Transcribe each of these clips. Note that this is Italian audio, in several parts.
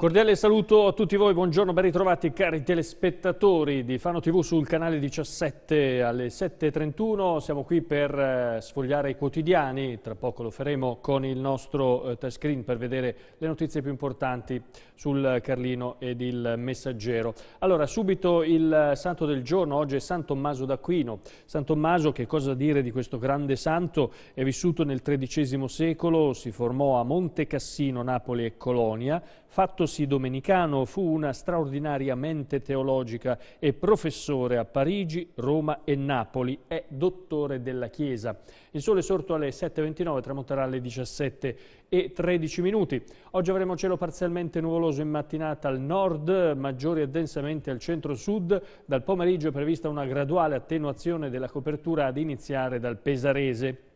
cordiale saluto a tutti voi, buongiorno, ben ritrovati cari telespettatori di Fano TV sul canale 17 alle 7.31. Siamo qui per eh, sfogliare i quotidiani, tra poco lo faremo con il nostro eh, touchscreen per vedere le notizie più importanti sul Carlino ed il Messaggero. Allora, subito il eh, santo del giorno, oggi è San Tommaso d'Aquino. San Tommaso, che cosa dire di questo grande santo? È vissuto nel XIII secolo, si formò a Monte Cassino, Napoli e Colonia, fatto Nicolosi Domenicano fu una straordinaria mente teologica e professore a Parigi, Roma e Napoli. È dottore della Chiesa. Il sole è sorto alle 7.29, tramonterà alle 17 e 13 minuti. Oggi avremo cielo parzialmente nuvoloso in mattinata al nord, maggiori addensamenti al centro-sud. Dal pomeriggio è prevista una graduale attenuazione della copertura ad iniziare dal Pesarese.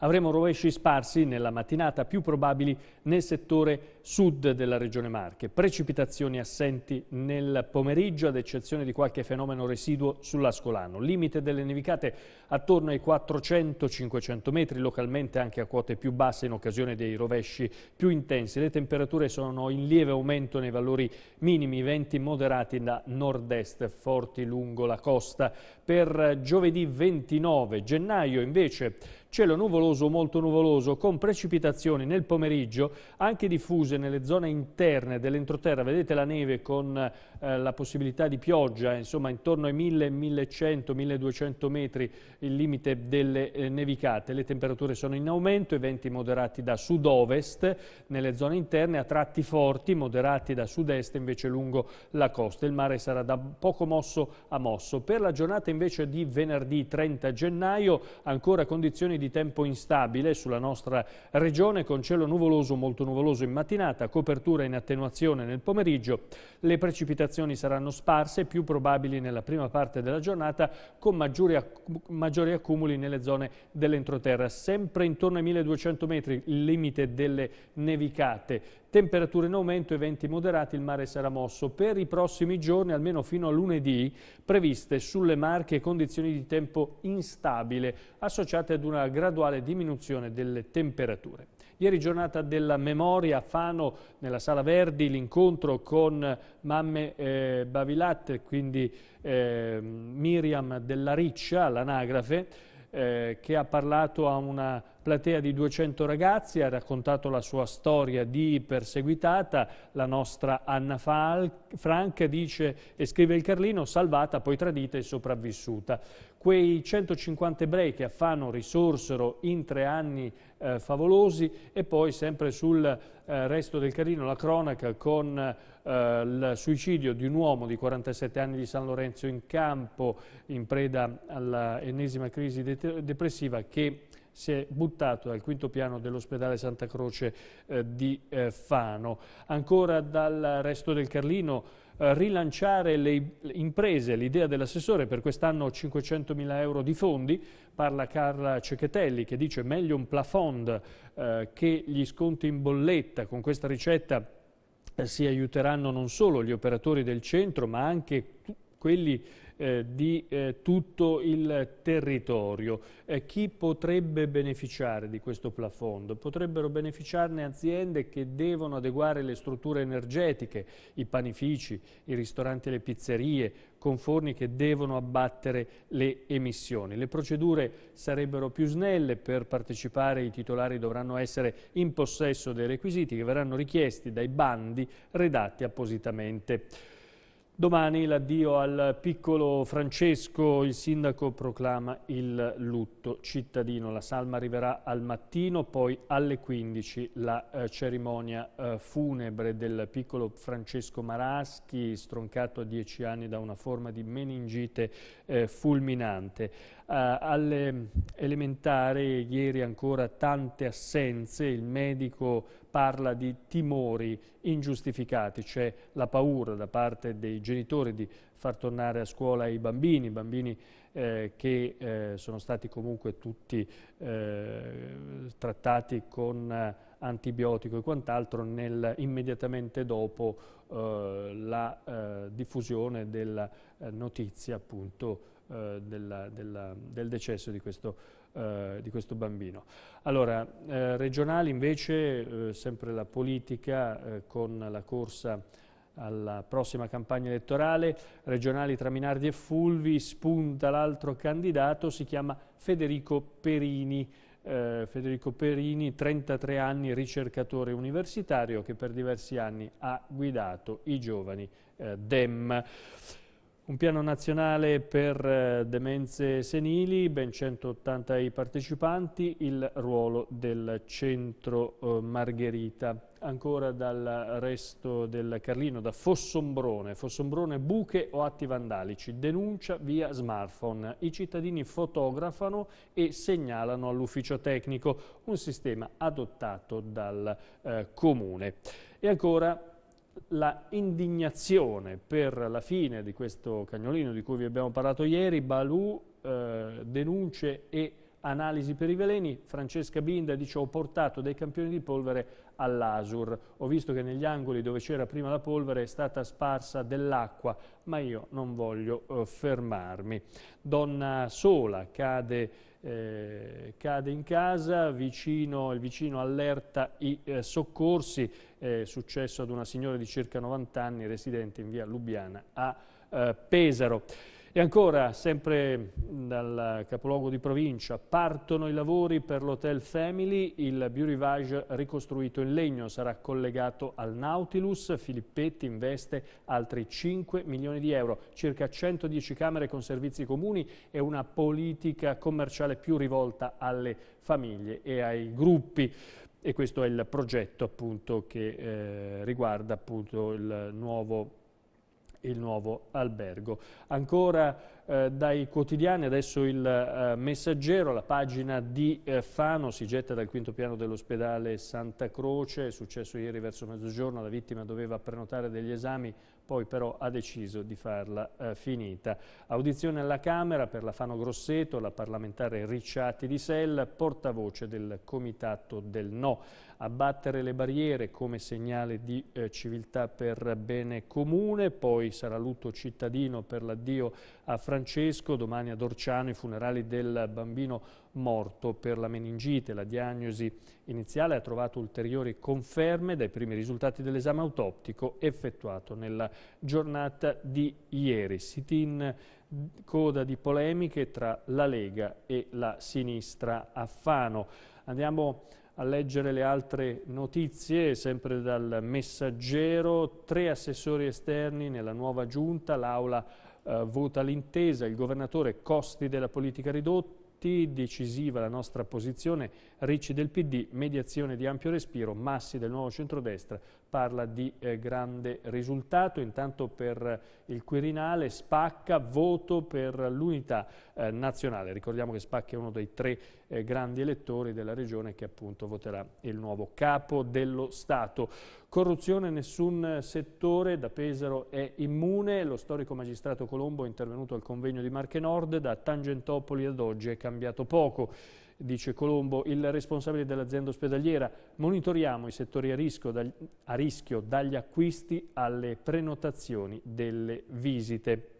Avremo rovesci sparsi nella mattinata, più probabili nel settore sud della regione Marche. Precipitazioni assenti nel pomeriggio, ad eccezione di qualche fenomeno residuo sull'Ascolano. Limite delle nevicate attorno ai 400-500 metri, localmente anche a quote più basse in occasione dei rovesci più intensi. Le temperature sono in lieve aumento nei valori minimi, venti moderati da nord-est, forti lungo la costa. Per giovedì 29 gennaio invece Cielo nuvoloso o molto nuvoloso con precipitazioni nel pomeriggio anche diffuse nelle zone interne dell'entroterra. Vedete la neve con eh, la possibilità di pioggia, insomma intorno ai 1000, 1100, 1200 metri il limite delle eh, nevicate. Le temperature sono in aumento, i venti moderati da sud-ovest nelle zone interne, a tratti forti, moderati da sud-est invece lungo la costa. Il mare sarà da poco mosso a mosso. Per la giornata invece di venerdì 30 gennaio ancora condizioni condizioni di tempo instabile sulla nostra regione con cielo nuvoloso, molto nuvoloso in mattinata, copertura in attenuazione nel pomeriggio. Le precipitazioni saranno sparse, più probabili nella prima parte della giornata con maggiori, maggiori accumuli nelle zone dell'entroterra. Sempre intorno ai 1200 metri il limite delle nevicate. Temperature in aumento e venti moderati, il mare sarà mosso. Per i prossimi giorni, almeno fino a lunedì, previste sulle Marche condizioni di tempo instabile associate ad una graduale diminuzione delle temperature. Ieri giornata della memoria a Fano, nella Sala Verdi, l'incontro con mamme eh, Bavilat, quindi eh, Miriam Della Riccia, l'anagrafe, eh, che ha parlato a una platea di 200 ragazzi, ha raccontato la sua storia di perseguitata, la nostra Anna Fal Frank dice e scrive il Carlino, salvata, poi tradita e sopravvissuta. Quei 150 ebrei che a Fano risorsero in tre anni eh, favolosi e poi sempre sul eh, resto del Carlino la cronaca con eh, il suicidio di un uomo di 47 anni di San Lorenzo in campo in preda all'ennesima crisi depressiva che si è buttato dal quinto piano dell'ospedale Santa Croce eh, di eh, Fano. Ancora dal resto del Carlino eh, rilanciare le imprese, l'idea dell'assessore per quest'anno 500 mila euro di fondi, parla Carla Cecchetelli che dice meglio un plafond eh, che gli sconti in bolletta con questa ricetta eh, si aiuteranno non solo gli operatori del centro ma anche quelli eh, di eh, tutto il territorio. Eh, chi potrebbe beneficiare di questo plafondo? Potrebbero beneficiarne aziende che devono adeguare le strutture energetiche, i panifici, i ristoranti e le pizzerie, con forni che devono abbattere le emissioni. Le procedure sarebbero più snelle, per partecipare i titolari dovranno essere in possesso dei requisiti che verranno richiesti dai bandi redatti appositamente. Domani l'addio al piccolo Francesco, il sindaco proclama il lutto cittadino. La salma arriverà al mattino, poi alle 15 la eh, cerimonia eh, funebre del piccolo Francesco Maraschi, stroncato a 10 anni da una forma di meningite eh, fulminante. Eh, alle elementari ieri ancora tante assenze, il medico parla di timori ingiustificati, cioè la paura da parte dei genitori di far tornare a scuola i bambini, bambini eh, che eh, sono stati comunque tutti eh, trattati con eh, antibiotico e quant'altro immediatamente dopo eh, la eh, diffusione della notizia appunto eh, della, della, del decesso di questo, eh, di questo bambino. Allora, eh, regionali invece, eh, sempre la politica eh, con la corsa alla prossima campagna elettorale, regionali tra Minardi e Fulvi, spunta l'altro candidato, si chiama Federico Perini. Federico Perini, 33 anni, ricercatore universitario che per diversi anni ha guidato i giovani eh, DEM. Un piano nazionale per eh, demenze senili, ben 180 i partecipanti, il ruolo del centro eh, Margherita. Ancora dal resto del Carlino, da Fossombrone, Fossombrone buche o atti vandalici, denuncia via smartphone. I cittadini fotografano e segnalano all'ufficio tecnico, un sistema adottato dal eh, comune. E ancora la indignazione per la fine di questo cagnolino di cui vi abbiamo parlato ieri, Balù, eh, denunce e analisi per i veleni, Francesca Binda dice ho portato dei campioni di polvere all'Asur, ho visto che negli angoli dove c'era prima la polvere è stata sparsa dell'acqua, ma io non voglio eh, fermarmi. Donna sola cade eh, cade in casa, vicino, il vicino allerta i eh, soccorsi, eh, successo ad una signora di circa 90 anni residente in via Lubiana a eh, Pesaro. E ancora, sempre dal capoluogo di provincia, partono i lavori per l'Hotel Family, il Beaurivage ricostruito in legno sarà collegato al Nautilus, Filippetti investe altri 5 milioni di euro, circa 110 camere con servizi comuni e una politica commerciale più rivolta alle famiglie e ai gruppi e questo è il progetto appunto, che eh, riguarda appunto, il nuovo il nuovo albergo. Ancora eh, dai quotidiani, adesso il eh, messaggero, la pagina di eh, Fano si getta dal quinto piano dell'ospedale Santa Croce, è successo ieri verso mezzogiorno, la vittima doveva prenotare degli esami poi però ha deciso di farla eh, finita. Audizione alla Camera per la Fano Grosseto, la parlamentare Ricciati di Sella, portavoce del Comitato del No. Abbattere le barriere come segnale di eh, civiltà per bene comune, poi sarà lutto cittadino per l'addio a Francesco, domani ad Orciano i funerali del bambino morto per la meningite. La diagnosi iniziale ha trovato ulteriori conferme dai primi risultati dell'esame autoptico effettuato nella giornata di ieri. Siti in coda di polemiche tra la Lega e la sinistra a Fano. Andiamo a leggere le altre notizie, sempre dal messaggero, tre assessori esterni nella nuova giunta, l'Aula eh, vota l'intesa, il governatore costi della politica ridotti, decisiva la nostra posizione, Ricci del PD, mediazione di ampio respiro, Massi del nuovo centrodestra, parla di eh, grande risultato, intanto per eh, il Quirinale Spacca voto per l'unità eh, nazionale, ricordiamo che Spacca è uno dei tre eh, grandi elettori della regione che appunto voterà il nuovo capo dello Stato. Corruzione nessun settore, da Pesaro è immune, lo storico magistrato Colombo è intervenuto al convegno di Marche Nord, da Tangentopoli ad oggi è cambiato poco dice Colombo, il responsabile dell'azienda ospedaliera. Monitoriamo i settori a rischio, a rischio dagli acquisti alle prenotazioni delle visite.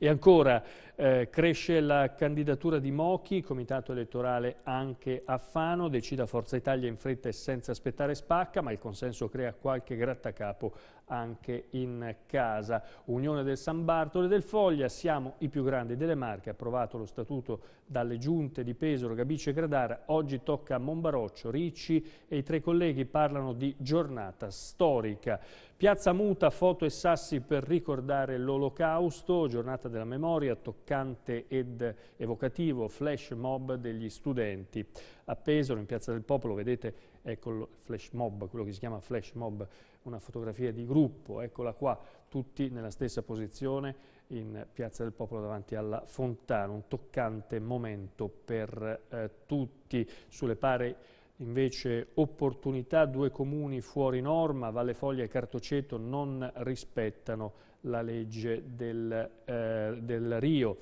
E ancora eh, cresce la candidatura di Mochi, comitato elettorale anche a Fano, decida Forza Italia in fretta e senza aspettare spacca, ma il consenso crea qualche grattacapo anche in casa. Unione del San Bartolo e del Foglia, siamo i più grandi delle Marche, approvato lo statuto dalle giunte di Pesaro, Gabice e Gradara, oggi tocca a Monbaroccio, Ricci e i tre colleghi parlano di giornata storica. Piazza Muta, foto e sassi per ricordare l'Olocausto, giornata della memoria, toccante ed evocativo, flash mob degli studenti. A Pesaro, in Piazza del Popolo, vedete, ecco il flash mob, quello che si chiama flash mob una fotografia di gruppo, eccola qua, tutti nella stessa posizione in Piazza del Popolo davanti alla Fontana, un toccante momento per eh, tutti. Sulle pare invece opportunità, due comuni fuori norma, Valle Foglia e Cartoceto non rispettano la legge del, eh, del Rio.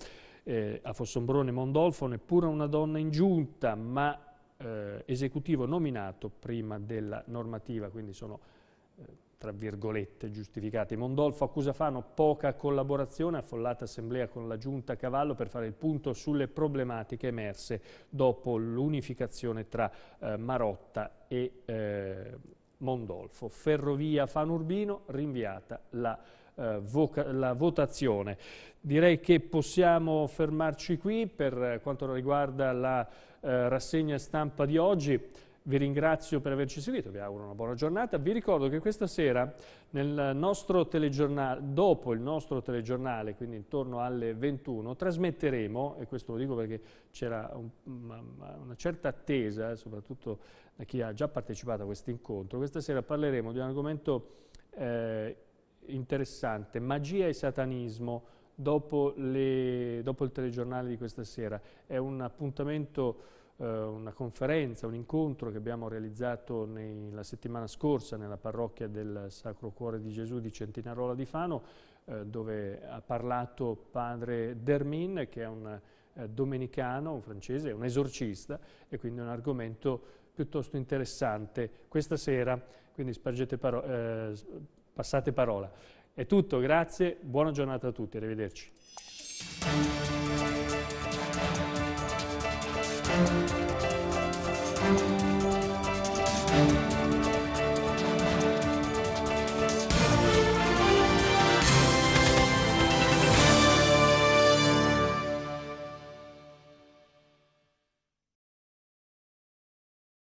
Eh, a Fossombrone Mondolfo neppure una donna in giunta, ma eh, esecutivo nominato prima della normativa, quindi sono eh, tra virgolette, giustificati. Mondolfo accusa Fano poca collaborazione, affollata assemblea con la giunta a cavallo per fare il punto sulle problematiche emerse dopo l'unificazione tra eh, Marotta e eh, Mondolfo. Ferrovia Fano Urbino, rinviata la, eh, la votazione. Direi che possiamo fermarci qui per eh, quanto riguarda la eh, rassegna stampa di oggi. Vi ringrazio per averci seguito, vi auguro una buona giornata. Vi ricordo che questa sera, nostro dopo il nostro telegiornale, quindi intorno alle 21, trasmetteremo, e questo lo dico perché c'era un, mm, una certa attesa, soprattutto da chi ha già partecipato a questo incontro, questa sera parleremo di un argomento eh, interessante, magia e satanismo, dopo, le, dopo il telegiornale di questa sera. È un appuntamento eh, una conferenza, un incontro che abbiamo realizzato nei, la settimana scorsa nella parrocchia del Sacro Cuore di Gesù di Centinarola di Fano, eh, dove ha parlato padre Dermin, che è un eh, domenicano, un francese, un esorcista, e quindi un argomento piuttosto interessante questa sera, quindi paro eh, passate parola. È tutto, grazie, buona giornata a tutti, arrivederci. Thank you.